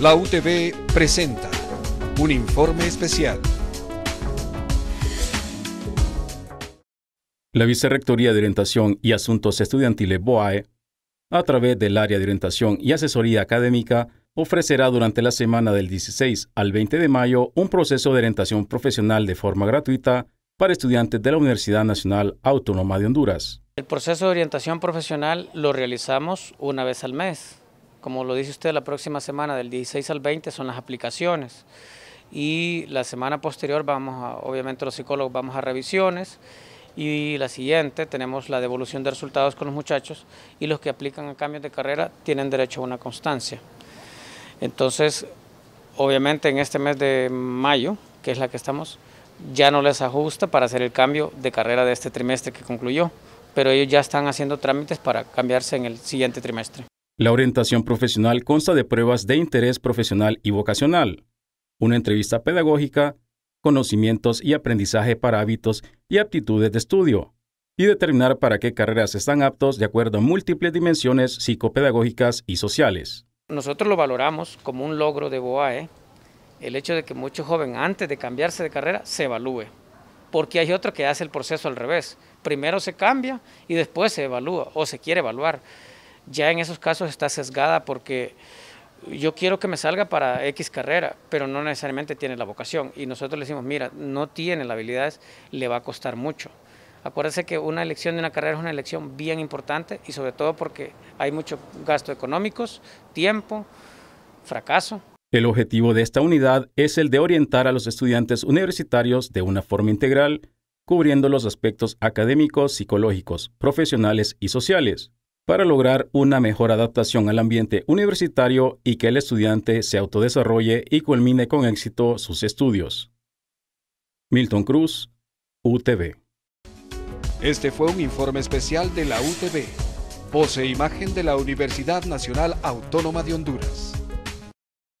La UTV presenta un informe especial. La Vicerrectoría de Orientación y Asuntos Estudiantiles BOAE, a través del Área de Orientación y Asesoría Académica, ofrecerá durante la semana del 16 al 20 de mayo un proceso de orientación profesional de forma gratuita para estudiantes de la Universidad Nacional Autónoma de Honduras. El proceso de orientación profesional lo realizamos una vez al mes como lo dice usted, la próxima semana del 16 al 20 son las aplicaciones y la semana posterior vamos obviamente los psicólogos vamos a revisiones y la siguiente tenemos la devolución de resultados con los muchachos y los que aplican a cambios de carrera tienen derecho a una constancia. Entonces, obviamente en este mes de mayo, que es la que estamos, ya no les ajusta para hacer el cambio de carrera de este trimestre que concluyó, pero ellos ya están haciendo trámites para cambiarse en el siguiente trimestre. La orientación profesional consta de pruebas de interés profesional y vocacional, una entrevista pedagógica, conocimientos y aprendizaje para hábitos y aptitudes de estudio, y determinar para qué carreras están aptos de acuerdo a múltiples dimensiones psicopedagógicas y sociales. Nosotros lo valoramos como un logro de BOAE, el hecho de que muchos jóvenes antes de cambiarse de carrera se evalúe, porque hay otro que hace el proceso al revés, primero se cambia y después se evalúa o se quiere evaluar ya en esos casos está sesgada porque yo quiero que me salga para X carrera, pero no necesariamente tiene la vocación. Y nosotros le decimos, mira, no tiene las habilidades, le va a costar mucho. Acuérdese que una elección de una carrera es una elección bien importante y sobre todo porque hay mucho gasto económicos, tiempo, fracaso. El objetivo de esta unidad es el de orientar a los estudiantes universitarios de una forma integral, cubriendo los aspectos académicos, psicológicos, profesionales y sociales, para lograr una mejor adaptación al ambiente universitario y que el estudiante se autodesarrolle y culmine con éxito sus estudios. Milton Cruz, UTV. Este fue un informe especial de la UTV, pose imagen de la Universidad Nacional Autónoma de Honduras.